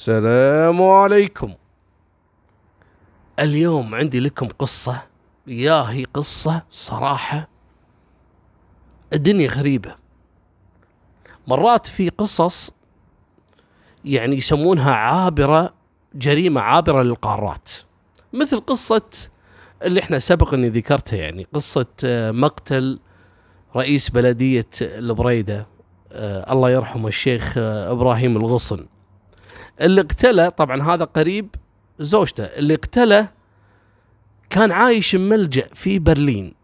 السلام عليكم اليوم عندي لكم قصة يا هي قصة صراحة الدنيا غريبة مرات في قصص يعني يسمونها عابرة جريمة عابرة للقارات مثل قصة اللي احنا سبق اني ذكرتها يعني قصة آه، مقتل رئيس بلدية البريدة آه، الله يرحمه الشيخ آه، ابراهيم الغصن اللي اقتله طبعا هذا قريب زوجته اللي اقتله كان عايش ملجأ في برلين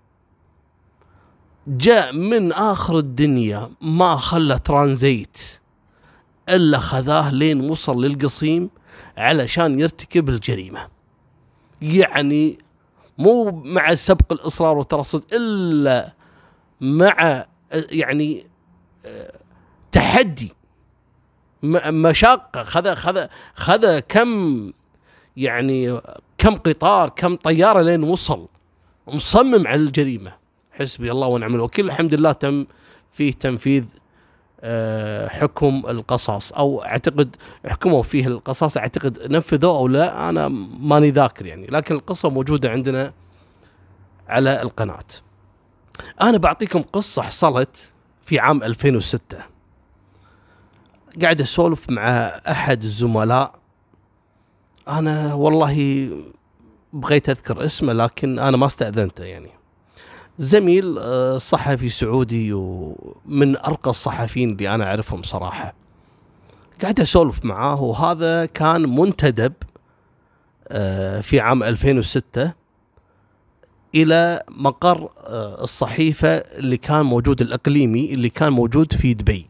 جاء من آخر الدنيا ما خلى ترانزيت إلا خذاه لين وصل للقصيم علشان يرتكب الجريمة يعني مو مع سبق الإصرار والترصد إلا مع يعني آه، تحدي مشقه خذ خذ خذ كم يعني كم قطار كم طياره لين وصل مصمم على الجريمه حسبي الله ونعم الوكيل الحمد لله تم فيه تنفيذ آه، حكم القصاص او اعتقد حكموا فيه القصاص اعتقد نفذوه او لا انا ماني ذاكر يعني لكن القصه موجوده عندنا على القناه انا بعطيكم قصه حصلت في عام 2006 قاعد اسولف مع احد الزملاء انا والله بغيت اذكر اسمه لكن انا ما استاذنته يعني زميل آه، صحفي سعودي ومن ارقى الصحفيين اللي انا اعرفهم صراحه قاعد اسولف معاه وهذا كان منتدب آه، في عام 2006 الى مقر آه، الصحيفه اللي كان موجود الاقليمي اللي كان موجود في دبي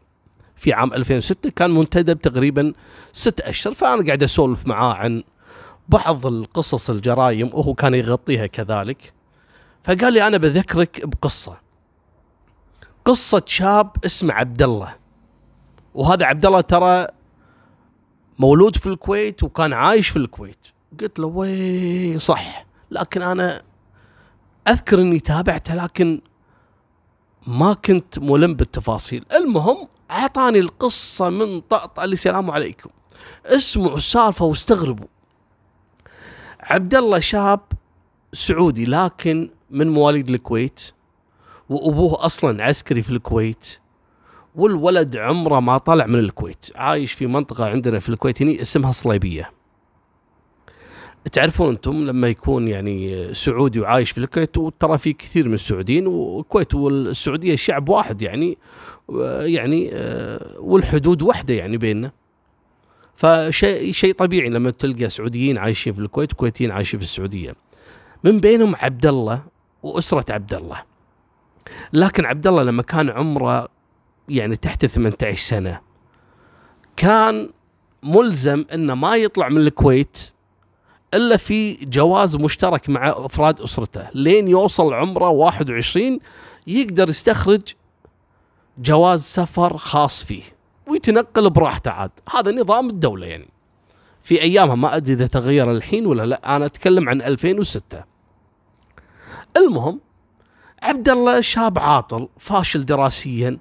في عام 2006 كان منتدب تقريبا ست اشهر فانا قاعد اسولف معاه عن بعض القصص الجرايم وهو كان يغطيها كذلك فقال لي انا بذكرك بقصه قصه شاب اسمه عبد الله وهذا عبد الله ترى مولود في الكويت وكان عايش في الكويت قلت له وي صح لكن انا اذكر اني تابعته لكن ما كنت ملم بالتفاصيل المهم اعطاني القصه من طقطقه السلام عليكم اسمعوا السالفه واستغربوا عبد الله شاب سعودي لكن من مواليد الكويت وابوه اصلا عسكري في الكويت والولد عمره ما طلع من الكويت عايش في منطقه عندنا في الكويت هني اسمها صليبيه تعرفون انتم لما يكون يعني سعودي وعايش في الكويت وترى في كثير من السعوديين والكويت والسعوديه شعب واحد يعني يعني والحدود واحده يعني بيننا فشيء شيء طبيعي لما تلقى سعوديين عايشين في الكويت وكويتيين عايشين في السعوديه من بينهم عبد الله واسره عبد الله لكن عبد الله لما كان عمره يعني تحت 18 سنه كان ملزم انه ما يطلع من الكويت الا في جواز مشترك مع افراد اسرته لين يوصل عمره 21 يقدر يستخرج جواز سفر خاص فيه ويتنقل براحته عاد هذا نظام الدوله يعني في ايامها ما ادري اذا تغير الحين ولا لا انا اتكلم عن 2006 المهم عبد الله شاب عاطل فاشل دراسيا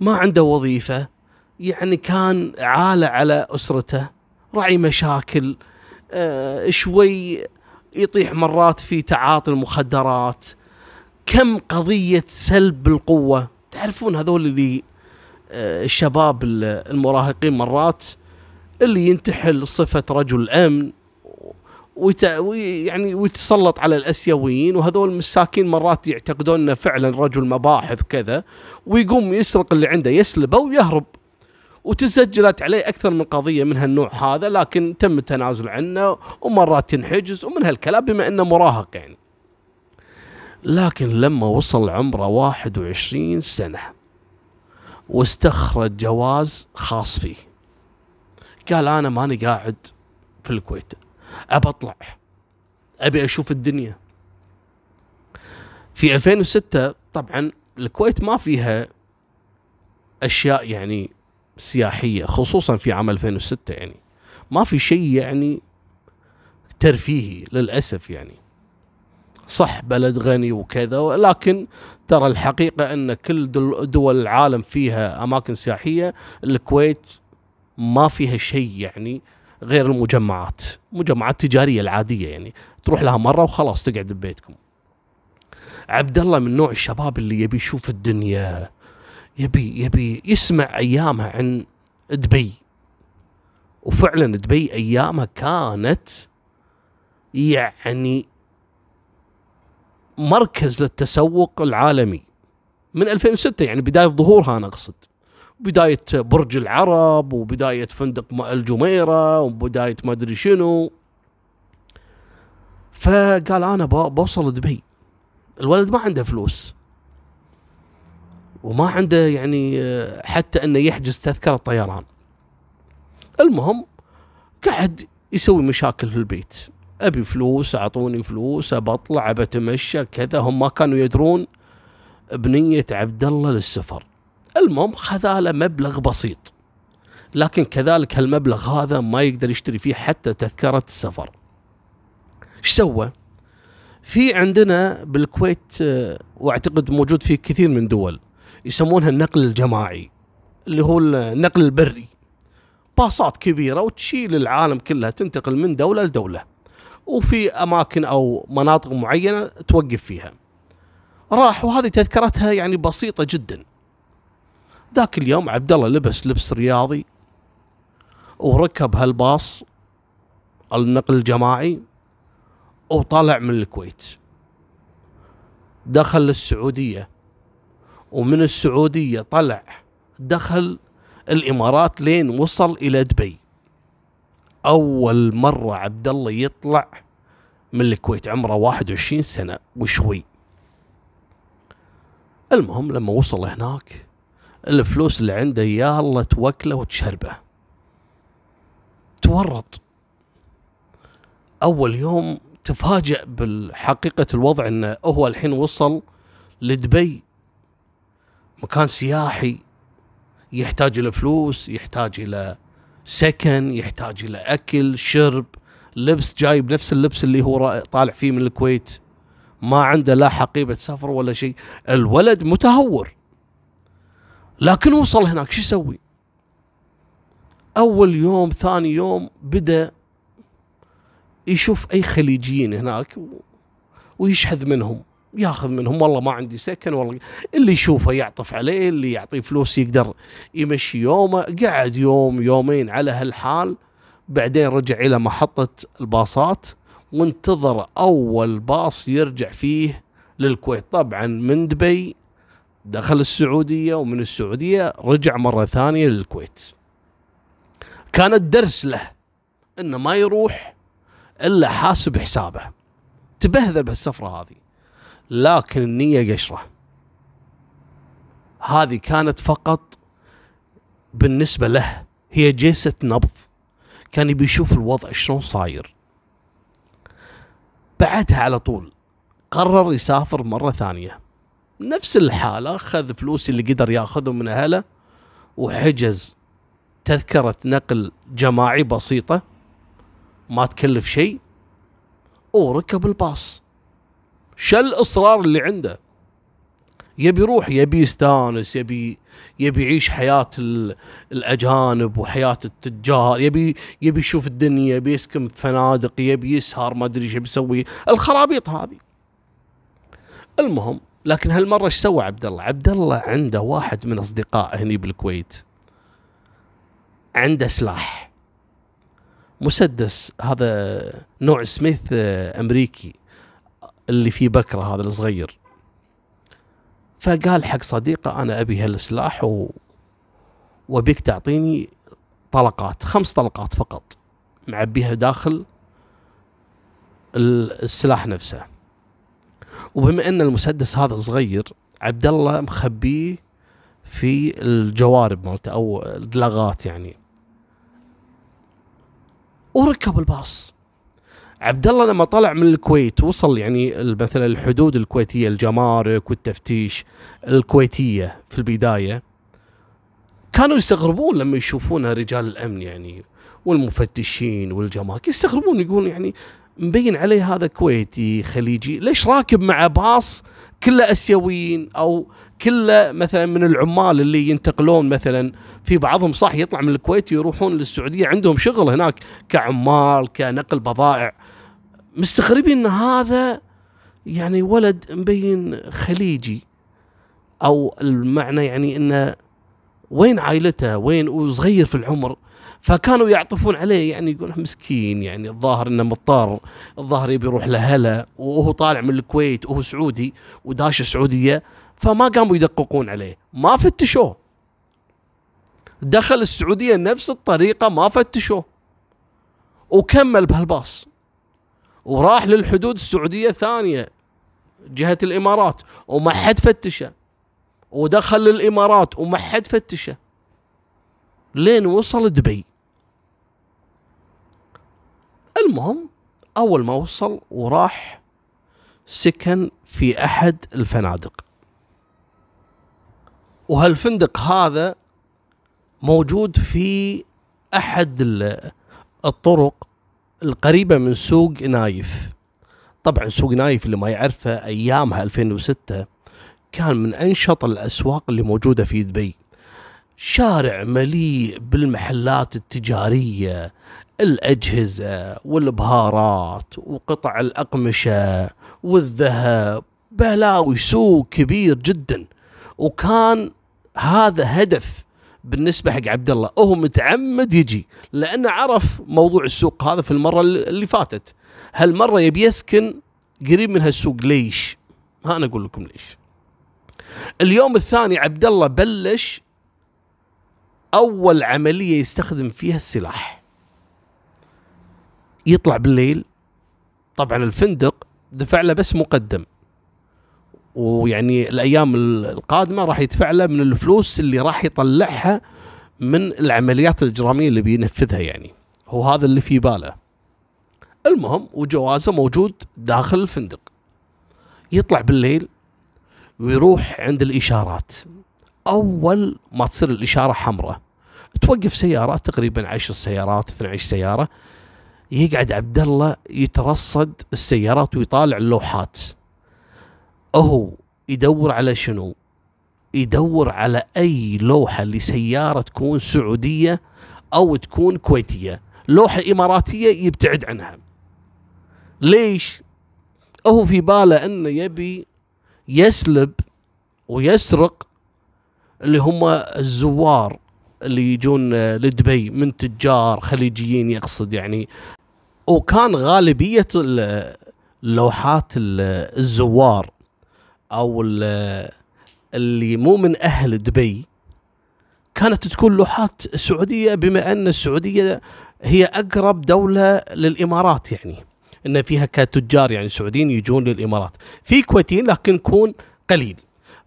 ما عنده وظيفه يعني كان عالة على اسرته راعي مشاكل آه، شوي يطيح مرات في تعاطي المخدرات كم قضية سلب القوة تعرفون هذول اللي آه، الشباب المراهقين مرات اللي ينتحل صفة رجل أمن ويت... يعني ويتسلط على الاسيويين وهذول المساكين مرات يعتقدون انه فعلا رجل مباحث وكذا ويقوم يسرق اللي عنده يسلبه ويهرب وتسجلت عليه اكثر من قضيه من هالنوع هذا لكن تم التنازل عنه ومرات تنحجز ومن هالكلام بما انه مراهق يعني. لكن لما وصل عمره 21 سنه واستخرج جواز خاص فيه. قال انا ماني قاعد في الكويت ابى اطلع ابي اشوف الدنيا. في 2006 طبعا الكويت ما فيها اشياء يعني سياحيه خصوصا في عام 2006 يعني ما في شيء يعني ترفيهي للاسف يعني صح بلد غني وكذا لكن ترى الحقيقه ان كل دول العالم فيها اماكن سياحيه الكويت ما فيها شيء يعني غير المجمعات مجمعات تجاريه العاديه يعني تروح لها مره وخلاص تقعد ببيتكم عبد الله من نوع الشباب اللي يبي يشوف الدنيا يبي يبي يسمع ايامها عن دبي وفعلا دبي ايامها كانت يعني مركز للتسوق العالمي من 2006 يعني بدايه ظهورها انا اقصد بدايه برج العرب وبدايه فندق الجميره وبدايه ما ادري شنو فقال انا بوصل دبي الولد ما عنده فلوس وما عنده يعني آه، حتى انه يحجز تذكره طيران المهم قاعد يسوي مشاكل في البيت ابي فلوس اعطوني فلوس بطلع بتمشى كذا هم ما كانوا يدرون بنيه عبد الله للسفر المهم خذاله مبلغ بسيط لكن كذلك هالمبلغ هذا ما يقدر يشتري فيه حتى تذكره السفر ايش سوى؟ في عندنا بالكويت آه، واعتقد موجود في كثير من دول يسمونها النقل الجماعي اللي هو النقل البري باصات كبيره وتشيل العالم كلها تنتقل من دوله لدوله وفي اماكن او مناطق معينه توقف فيها راح وهذه تذكرتها يعني بسيطه جدا ذاك اليوم عبد الله لبس لبس رياضي وركب هالباص النقل الجماعي وطلع من الكويت دخل السعوديه ومن السعودية طلع دخل الإمارات لين وصل إلى دبي أول مرة عبد الله يطلع من الكويت عمره 21 سنة وشوي المهم لما وصل هناك الفلوس اللي عنده يا الله توكله وتشربه تورط أول يوم تفاجأ بالحقيقة الوضع أنه هو الحين وصل لدبي مكان سياحي يحتاج الى فلوس يحتاج الى سكن يحتاج الى اكل شرب لبس جايب نفس اللبس اللي هو طالع فيه من الكويت ما عنده لا حقيبه سفر ولا شيء الولد متهور لكن وصل هناك شو يسوي اول يوم ثاني يوم بدا يشوف اي خليجيين هناك ويشحذ منهم ياخذ منهم والله ما عندي سكن والله اللي يشوفه يعطف عليه اللي يعطيه فلوس يقدر يمشي يومه قعد يوم يومين على هالحال بعدين رجع الى محطه الباصات وانتظر اول باص يرجع فيه للكويت طبعا من دبي دخل السعوديه ومن السعوديه رجع مره ثانيه للكويت كانت درس له انه ما يروح الا حاسب حسابه تبهذل بالسفره هذه لكن النية قشرة هذه كانت فقط بالنسبة له هي جلسة نبض كان يبي يشوف الوضع شلون صاير بعدها على طول قرر يسافر مرة ثانية نفس الحالة خذ فلوس اللي قدر ياخذه من أهله وحجز تذكرة نقل جماعي بسيطة ما تكلف شيء وركب الباص شل الاصرار اللي عنده يبي يروح يبي يستانس يبي يبي يعيش حياة الأجانب وحياة التجار يبي يبي يشوف الدنيا يبي يسكن بفنادق يبي يسهر ما أدري ايش بيسوي الخرابيط هذه المهم لكن هالمرة ايش سوى عبد الله؟ عبد الله عنده واحد من أصدقائه هني بالكويت عنده سلاح مسدس هذا نوع سميث آه، أمريكي اللي فيه بكره هذا الصغير فقال حق صديقه انا ابي هالسلاح و... وبيك تعطيني طلقات خمس طلقات فقط معبيها داخل السلاح نفسه وبما ان المسدس هذا صغير عبد الله مخبيه في الجوارب مالته او الدلاغات يعني وركب الباص عبد الله لما طلع من الكويت وصل يعني مثلا الحدود الكويتيه الجمارك والتفتيش الكويتيه في البدايه كانوا يستغربون لما يشوفونها رجال الامن يعني والمفتشين والجمارك يستغربون يقولون يعني مبين عليه هذا كويتي خليجي ليش راكب مع باص كله اسيويين او كله مثلا من العمال اللي ينتقلون مثلا في بعضهم صح يطلع من الكويت يروحون للسعوديه عندهم شغل هناك كعمال كنقل بضائع مستغربين ان هذا يعني ولد مبين خليجي او المعنى يعني انه وين عائلته وين وصغير في العمر فكانوا يعطفون عليه يعني يقول مسكين يعني الظاهر انه مضطر الظاهر يبي يروح لهلا وهو طالع من الكويت وهو سعودي وداش السعوديه فما قاموا يدققون عليه ما فتشوه دخل السعوديه نفس الطريقه ما فتشوه وكمل بهالباص وراح للحدود السعودية الثانية جهة الإمارات وما حد فتشه ودخل للإمارات وما حد فتشه لين وصل دبي المهم أول ما وصل وراح سكن في أحد الفنادق وهالفندق هذا موجود في أحد الطرق القريبة من سوق نايف طبعا سوق نايف اللي ما يعرفه أيامها 2006 كان من أنشط الأسواق اللي موجودة في دبي شارع مليء بالمحلات التجارية الأجهزة والبهارات وقطع الأقمشة والذهب بلاوي سوق كبير جدا وكان هذا هدف بالنسبه حق عبد الله هو متعمد يجي لانه عرف موضوع السوق هذا في المره اللي فاتت هالمره يبي يسكن قريب من هالسوق ليش؟ ها انا اقول لكم ليش. اليوم الثاني عبد الله بلش اول عمليه يستخدم فيها السلاح. يطلع بالليل طبعا الفندق دفع له بس مقدم ويعني الايام القادمه راح يدفع له من الفلوس اللي راح يطلعها من العمليات الاجراميه اللي بينفذها يعني هو هذا اللي في باله المهم وجوازه موجود داخل الفندق يطلع بالليل ويروح عند الاشارات اول ما تصير الاشاره حمراء توقف سيارات تقريبا 10 سيارات 12 سياره يقعد عبد الله يترصد السيارات ويطالع اللوحات هو يدور على شنو؟ يدور على اي لوحه لسياره تكون سعوديه او تكون كويتيه، لوحه اماراتيه يبتعد عنها. ليش؟ هو في باله انه يبي يسلب ويسرق اللي هم الزوار اللي يجون لدبي من تجار خليجيين يقصد يعني وكان غالبيه اللوحات الزوار او اللي مو من اهل دبي كانت تكون لوحات سعوديه بما ان السعوديه هي اقرب دوله للامارات يعني ان فيها كتجار يعني سعوديين يجون للامارات في كويتيين لكن يكون قليل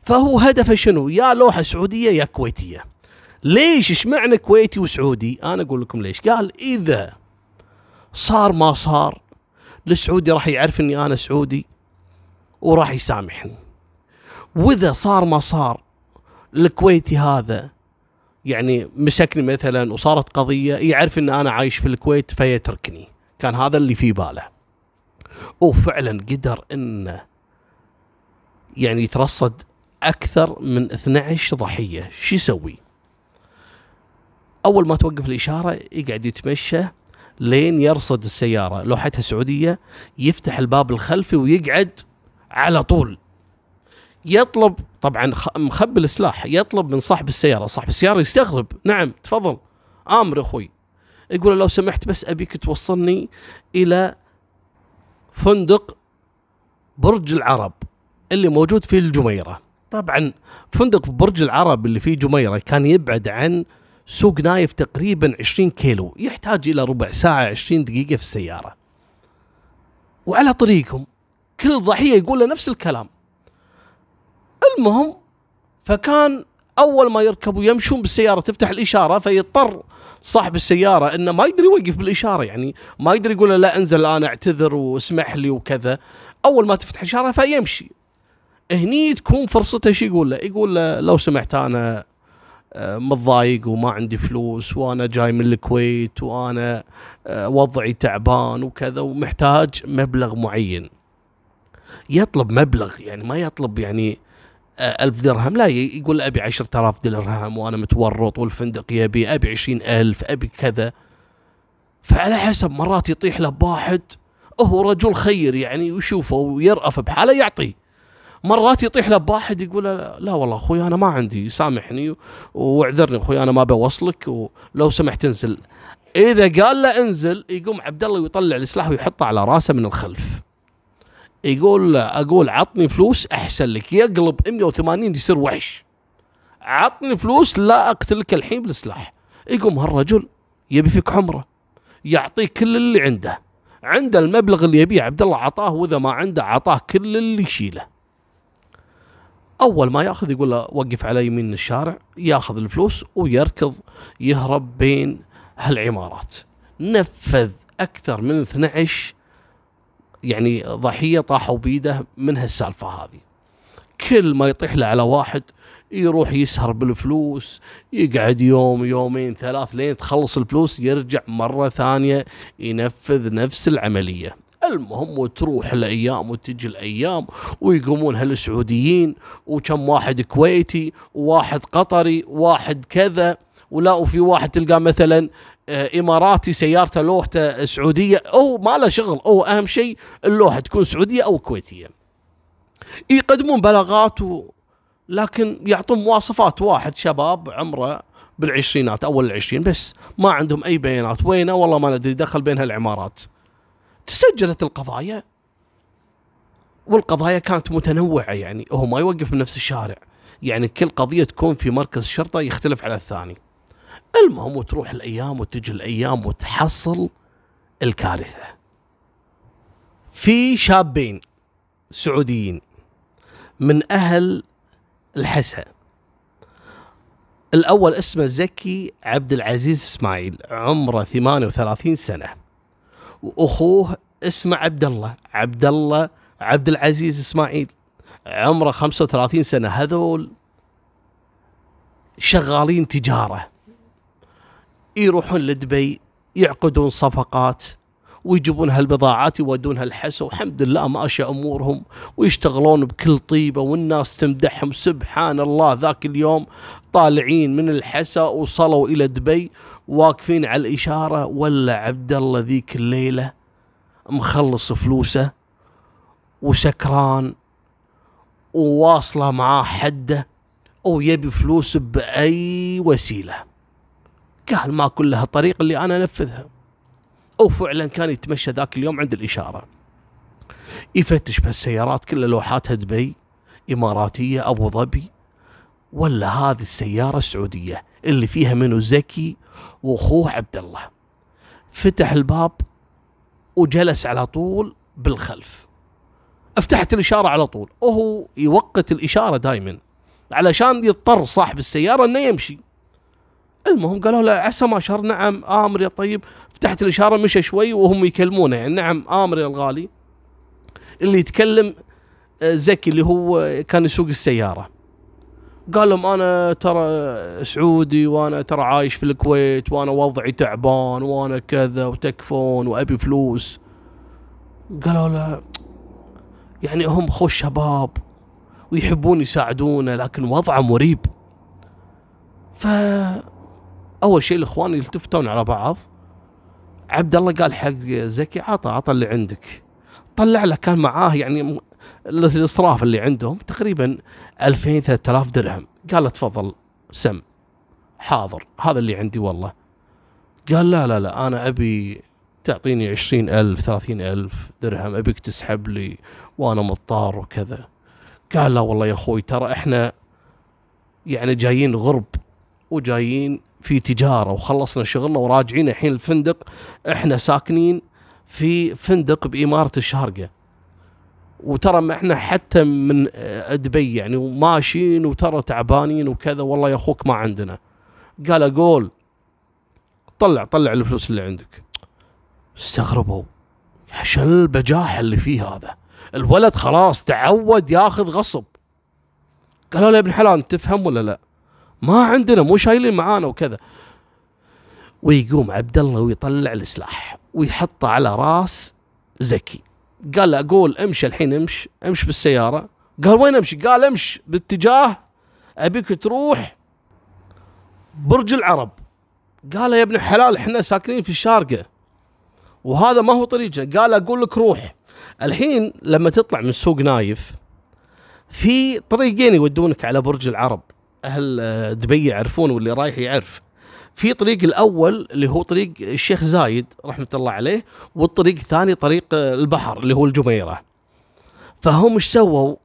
فهو هدفه شنو يا لوحه سعوديه يا كويتيه ليش ايش معنى كويتي وسعودي انا اقول لكم ليش قال اذا صار ما صار السعودي راح يعرف اني انا سعودي وراح يسامحني واذا صار ما صار الكويتي هذا يعني مسكني مثلا وصارت قضيه يعرف ان انا عايش في الكويت فيتركني كان هذا اللي في باله وفعلا قدر انه يعني يترصد اكثر من 12 ضحيه شو يسوي اول ما توقف الاشاره يقعد يتمشى لين يرصد السياره لوحتها سعوديه يفتح الباب الخلفي ويقعد على طول يطلب طبعا مخبي السلاح يطلب من صاحب السياره صاحب السياره يستغرب نعم تفضل امر اخوي يقول لو سمحت بس ابيك توصلني الى فندق برج العرب اللي موجود في الجميره طبعا فندق برج العرب اللي في جميره كان يبعد عن سوق نايف تقريبا 20 كيلو يحتاج الى ربع ساعه 20 دقيقه في السياره وعلى طريقهم كل ضحيه يقول له نفس الكلام المهم فكان اول ما يركبوا يمشون بالسياره تفتح الاشاره فيضطر صاحب السياره انه ما يقدر يوقف بالاشاره يعني ما يقدر يقول له لا انزل انا اعتذر واسمح لي وكذا اول ما تفتح الاشاره فيمشي هني تكون فرصته شو يقول له؟ يقول له لو سمحت انا آه، متضايق وما عندي فلوس وانا جاي من الكويت وانا آه، وضعي تعبان وكذا ومحتاج مبلغ معين. يطلب مبلغ يعني ما يطلب يعني آه، ألف درهم لا يقول أبي عشرة آلاف درهم وأنا متورط والفندق يبي أبي عشرين ألف أبي كذا فعلى حسب مرات يطيح له باحد هو رجل خير يعني ويشوفه ويرأف بحاله يعطيه مرات يطيح له باحد يقول لا والله اخوي انا ما عندي سامحني واعذرني اخوي انا ما بوصلك ولو سمحت انزل اذا قال له انزل يقوم عبد الله ويطلع السلاح ويحطه على راسه من الخلف يقول اقول عطني فلوس احسن لك يقلب 180 يصير وحش عطني فلوس لا اقتلك الحين بالسلاح يقوم هالرجل يبي فيك عمره يعطيك كل اللي عنده عنده المبلغ اللي يبيه عبد الله عطاه واذا ما عنده عطاه كل اللي يشيله اول ما ياخذ يقول له وقف على يمين الشارع ياخذ الفلوس ويركض يهرب بين هالعمارات نفذ اكثر من 12 يعني ضحيه طاحوا بيده من هالسالفه هذه كل ما يطيح له على واحد يروح يسهر بالفلوس يقعد يوم يومين ثلاث لين تخلص الفلوس يرجع مرة ثانية ينفذ نفس العملية المهم وتروح الايام وتجي الايام ويقومون هالسعوديين وكم واحد كويتي وواحد قطري واحد كذا ولا وفي واحد تلقاه مثلا اماراتي سيارته لوحته سعوديه او ما له شغل او اهم شيء اللوحه تكون سعوديه او كويتيه يقدمون بلاغات و... لكن يعطون مواصفات واحد شباب عمره بالعشرينات اول العشرين بس ما عندهم اي بيانات وينه والله ما ندري دخل بين هالعمارات تسجلت القضايا والقضايا كانت متنوعه يعني هو ما يوقف بنفس الشارع يعني كل قضيه تكون في مركز شرطه يختلف على الثاني المهم وتروح الايام وتجي الايام وتحصل الكارثه في شابين سعوديين من اهل الحسا الاول اسمه زكي عبد العزيز اسماعيل عمره 38 سنه واخوه اسمه عبد الله عبد الله عبد العزيز اسماعيل عمره 35 سنه هذول شغالين تجاره يروحون لدبي يعقدون صفقات ويجيبون هالبضاعات يودونها الحسا والحمد لله ماشى امورهم ويشتغلون بكل طيبه والناس تمدحهم سبحان الله ذاك اليوم طالعين من الحسا وصلوا الى دبي واقفين على الاشاره ولا عبد الله ذيك الليله مخلص فلوسه وسكران وواصله معاه حده ويبي فلوس باي وسيله قال ما كلها طريق اللي انا انفذها او فعلا كان يتمشى ذاك اليوم عند الاشاره يفتش بهالسيارات كلها لوحاتها دبي اماراتيه ابو ظبي ولا هذه السياره السعوديه اللي فيها منو زكي واخوه عبد الله فتح الباب وجلس على طول بالخلف فتحت الاشاره على طول وهو يوقت الاشاره دائما علشان يضطر صاحب السياره انه يمشي المهم قالوا له عسى ما شر نعم امر يا طيب فتحت الاشاره مشى شوي وهم يكلمونه يعني نعم امر يا الغالي اللي يتكلم آه، زكي اللي هو كان يسوق السياره قال لهم انا ترى سعودي وانا ترى عايش في الكويت وانا وضعي تعبان وانا كذا وتكفون وابي فلوس قالوا له يعني هم خوش شباب ويحبون يساعدونا لكن وضعه مريب ف اول شيء الاخوان يلتفتون على بعض عبد الله قال حق زكي عطى عطى اللي عندك طلع له كان معاه يعني الاصراف اللي عندهم تقريبا 2000 3000 درهم قال له تفضل سم حاضر هذا اللي عندي والله قال لا لا لا أنا أبي تعطيني عشرين ألف ثلاثين ألف درهم أبيك تسحب لي وأنا مضطر وكذا قال لا والله يا أخوي ترى إحنا يعني جايين غرب وجايين في تجاره وخلصنا شغلنا وراجعين الحين الفندق احنا ساكنين في فندق باماره الشارقه وترى ما احنا حتى من دبي يعني وماشيين وترى تعبانين وكذا والله يا اخوك ما عندنا قال اقول طلع طلع الفلوس اللي عندك استغربوا عشان البجاحه اللي فيه هذا الولد خلاص تعود ياخذ غصب قالوا له يا ابن حلال تفهم ولا لا ما عندنا مو شايلين معانا وكذا ويقوم عبد الله ويطلع السلاح ويحطه على راس زكي قال له اقول امشي الحين امشي امشي بالسياره قال وين امشي قال امشي باتجاه ابيك تروح برج العرب قال يا ابن الحلال احنا ساكنين في الشارقه وهذا ما هو طريقنا قال اقول لك روح الحين لما تطلع من سوق نايف في طريقين يودونك على برج العرب اهل آه، دبي يعرفون واللي رايح يعرف في طريق الاول اللي هو طريق الشيخ زايد رحمه الله عليه والطريق الثاني طريق آه، البحر اللي هو الجميره فهم ايش سووا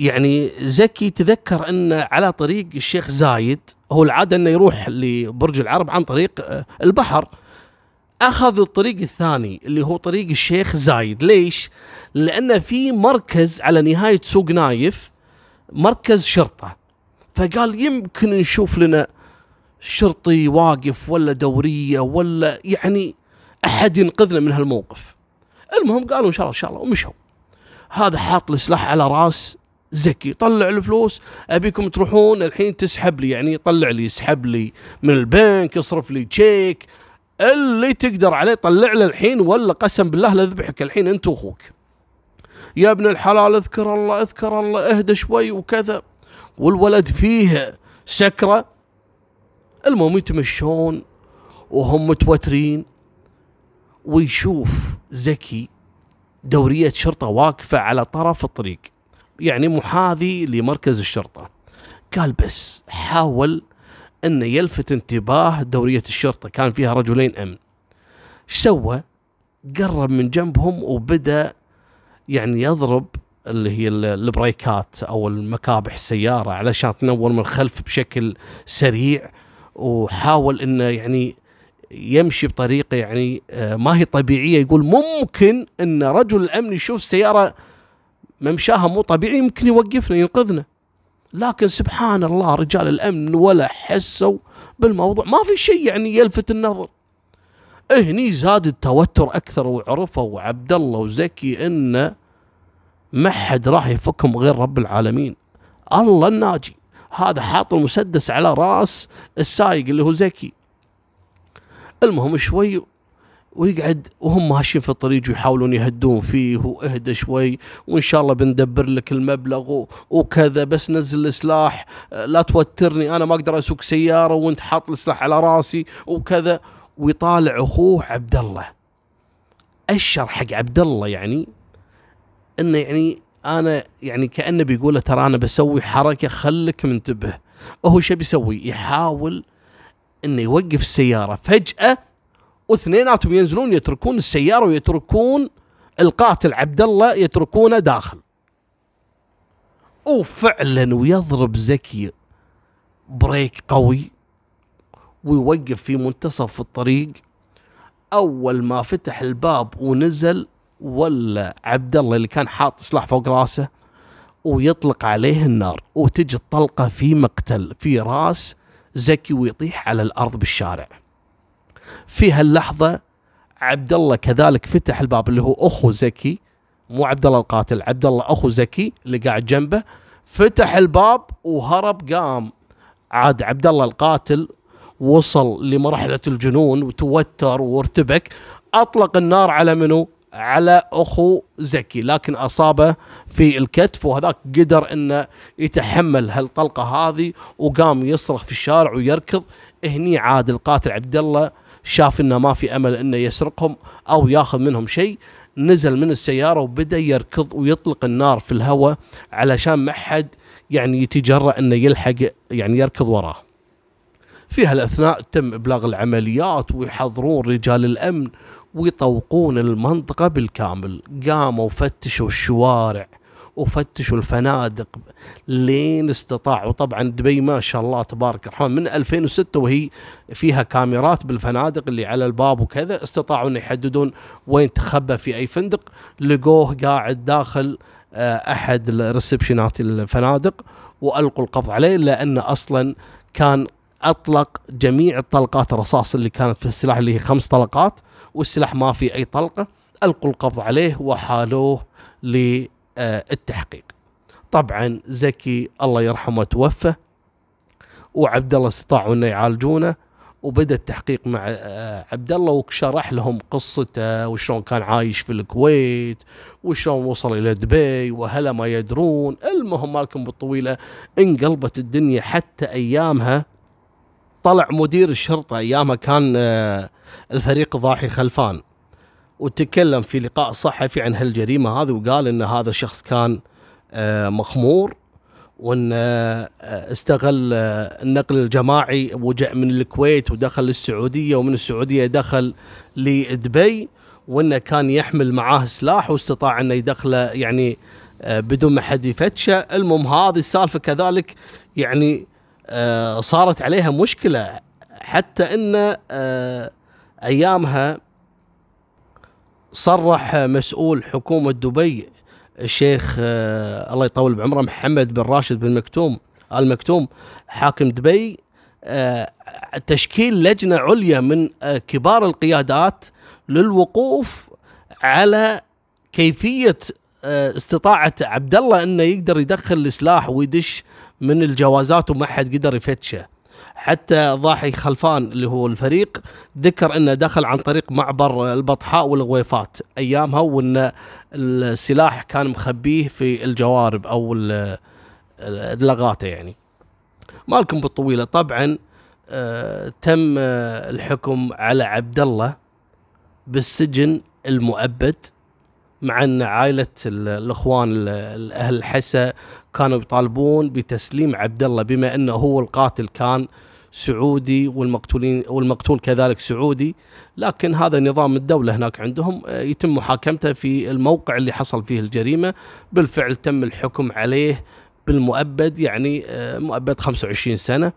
يعني زكي تذكر ان على طريق الشيخ زايد هو العاده انه يروح لبرج العرب عن طريق آه، البحر اخذ الطريق الثاني اللي هو طريق الشيخ زايد ليش لان في مركز على نهايه سوق نايف مركز شرطه فقال يمكن نشوف لنا شرطي واقف ولا دوريه ولا يعني احد ينقذنا من هالموقف المهم قالوا ان شاء الله ان شاء الله ومشوا هذا حاط السلاح على راس زكي طلع الفلوس ابيكم تروحون الحين تسحب لي يعني طلع لي يسحب لي من البنك يصرف لي تشيك اللي تقدر عليه طلع له الحين ولا قسم بالله لاذبحك الحين انت واخوك يا ابن الحلال اذكر الله اذكر الله اهدى شوي وكذا والولد فيه سكرة المهم يتمشون وهم متوترين ويشوف زكي دورية شرطة واقفة على طرف الطريق يعني محاذي لمركز الشرطة قال بس حاول أنه يلفت انتباه دورية الشرطة كان فيها رجلين أمن سوى قرب من جنبهم وبدأ يعني يضرب اللي هي البريكات او المكابح السياره علشان تنور من الخلف بشكل سريع وحاول انه يعني يمشي بطريقه يعني آه، ما هي طبيعيه يقول ممكن ان رجل الامن يشوف سياره ممشاها مو طبيعي يمكن يوقفنا ينقذنا لكن سبحان الله رجال الامن ولا حسوا بالموضوع ما في شيء يعني يلفت النظر هني زاد التوتر اكثر وعرفوا عبد الله وزكي انه ما حد راح يفكهم غير رب العالمين الله الناجي هذا حاط المسدس على راس السايق اللي هو زكي المهم شوي ويقعد وهم ماشيين في الطريق ويحاولون يهدون فيه واهدى شوي وان شاء الله بندبر لك المبلغ وكذا بس نزل السلاح لا توترني انا ما اقدر اسوق سياره وانت حاط السلاح على راسي وكذا ويطالع اخوه عبد الله اشر حق عبد الله يعني انه يعني انا يعني كانه بيقول ترى انا بسوي حركه خلك منتبه هو شو بيسوي يحاول انه يوقف السياره فجاه واثنيناتهم ينزلون يتركون السياره ويتركون القاتل عبد الله يتركونه داخل وفعلا ويضرب زكي بريك قوي ويوقف في منتصف الطريق اول ما فتح الباب ونزل ولا عبد الله اللي كان حاط سلاح فوق راسه ويطلق عليه النار وتجي الطلقه في مقتل في راس زكي ويطيح على الارض بالشارع. في هاللحظه عبد الله كذلك فتح الباب اللي هو اخو زكي مو عبد الله القاتل عبد الله اخو زكي اللي قاعد جنبه فتح الباب وهرب قام عاد عبد الله القاتل وصل لمرحله الجنون وتوتر وارتبك اطلق النار على منو؟ على اخو زكي لكن اصابه في الكتف وهذاك قدر انه يتحمل هالطلقه هذه وقام يصرخ في الشارع ويركض هني عاد القاتل عبد الله شاف انه ما في امل انه يسرقهم او ياخذ منهم شيء نزل من السياره وبدا يركض ويطلق النار في الهواء علشان ما حد يعني يتجرأ انه يلحق يعني يركض وراه. في هالاثناء تم ابلاغ العمليات ويحضرون رجال الامن ويطوقون المنطقة بالكامل قاموا فتشوا الشوارع وفتشوا الفنادق لين استطاعوا طبعا دبي ما شاء الله تبارك الرحمن من 2006 وهي فيها كاميرات بالفنادق اللي على الباب وكذا استطاعوا ان يحددون وين تخبى في اي فندق لقوه قاعد داخل آه، احد الريسبشنات الفنادق والقوا القبض عليه لانه اصلا كان اطلق جميع الطلقات الرصاص اللي كانت في السلاح اللي هي خمس طلقات والسلاح ما في اي طلقه القوا القبض عليه وحالوه للتحقيق. طبعا زكي الله يرحمه توفى وعبد الله استطاعوا انه يعالجونه وبدا التحقيق مع آه، عبد الله وشرح لهم قصته وشلون كان عايش في الكويت وشلون وصل الى دبي وهلا ما يدرون المهم مالكم بالطويله انقلبت الدنيا حتى ايامها طلع مدير الشرطه ايامها كان آه، الفريق ضاحي خلفان وتكلم في لقاء صحفي عن هالجريمه هذه وقال ان هذا الشخص كان آه، مخمور وان آه، استغل النقل الجماعي وجاء من الكويت ودخل السعوديه ومن السعوديه دخل لدبي وانه كان يحمل معاه سلاح واستطاع انه يدخله يعني بدون ما حد يفتشه، المهم هذه السالفه كذلك يعني آه، صارت عليها مشكله حتى ان آه، ايامها صرح مسؤول حكومه دبي الشيخ آه، الله يطول بعمره محمد بن راشد بن مكتوم ال مكتوم حاكم دبي تشكيل لجنه عليا من كبار القيادات للوقوف على كيفيه استطاعه عبد الله انه يقدر يدخل السلاح ويدش من الجوازات وما حد قدر يفتشه حتى ضاحي خلفان اللي هو الفريق ذكر انه دخل عن طريق معبر البطحاء والغويفات ايامها وان السلاح كان مخبيه في الجوارب او اللاغاته يعني مالكم بالطويله طبعا آه، تم آه، الحكم على عبد الله بالسجن المؤبد مع ان عائله الاخوان الاهل الحسا كانوا يطالبون بتسليم عبد الله بما انه هو القاتل كان سعودي والمقتولين والمقتول كذلك سعودي لكن هذا نظام الدولة هناك عندهم آه، يتم محاكمته في الموقع اللي حصل فيه الجريمة بالفعل تم الحكم عليه بالمؤبد يعني آه، مؤبد 25 سنة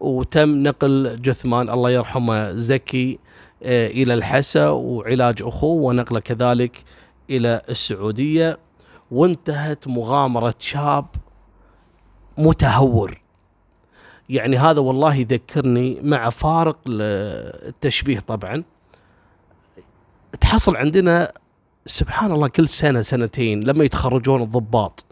وتم نقل جثمان الله يرحمه زكي آه، إلى الحسا وعلاج أخوه ونقله كذلك إلى السعودية وانتهت مغامرة شاب متهور يعني هذا والله يذكرني مع فارق التشبيه طبعا تحصل عندنا سبحان الله كل سنة سنتين لما يتخرجون الضباط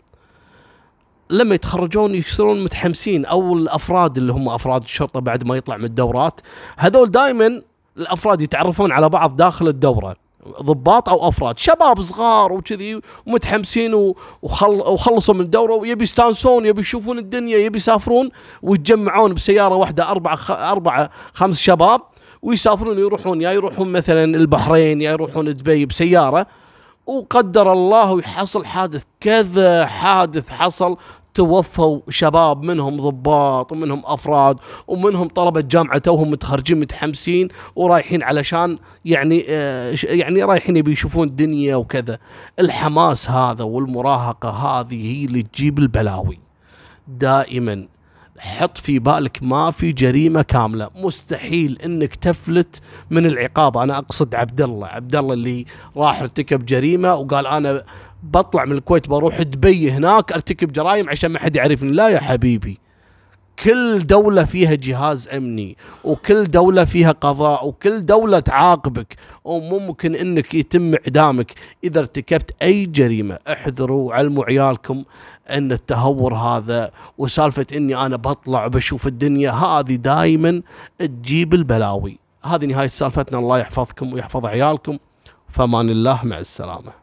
لما يتخرجون يكسرون متحمسين او الافراد اللي هم افراد الشرطه بعد ما يطلع من الدورات هذول دائما الافراد يتعرفون على بعض داخل الدوره ضباط او افراد شباب صغار وكذي ومتحمسين وخل وخلصوا من الدوره ويبي يستانسون يبي يشوفون الدنيا يبي يسافرون ويتجمعون بسياره واحده اربعه خ... اربعه خمس شباب ويسافرون يروحون يا يروحون مثلا البحرين يا يروحون دبي بسياره وقدر الله يحصل حادث كذا حادث حصل توفوا شباب منهم ضباط ومنهم افراد ومنهم طلبه جامعه توهم متخرجين متحمسين ورايحين علشان يعني آه، يعني رايحين يبي يشوفون الدنيا وكذا الحماس هذا والمراهقه هذه هي اللي تجيب البلاوي دائما حط في بالك ما في جريمه كامله مستحيل انك تفلت من العقاب انا اقصد عبد الله عبد الله اللي راح ارتكب جريمه وقال انا بطلع من الكويت بروح دبي هناك ارتكب جرائم عشان ما حد يعرفني لا يا حبيبي كل دولة فيها جهاز أمني وكل دولة فيها قضاء وكل دولة تعاقبك وممكن أنك يتم إعدامك إذا ارتكبت أي جريمة احذروا علموا عيالكم أن التهور هذا وسالفة أني أنا بطلع وبشوف الدنيا هذه دائما تجيب البلاوي هذه نهاية سالفتنا الله يحفظكم ويحفظ عيالكم فمان الله مع السلامة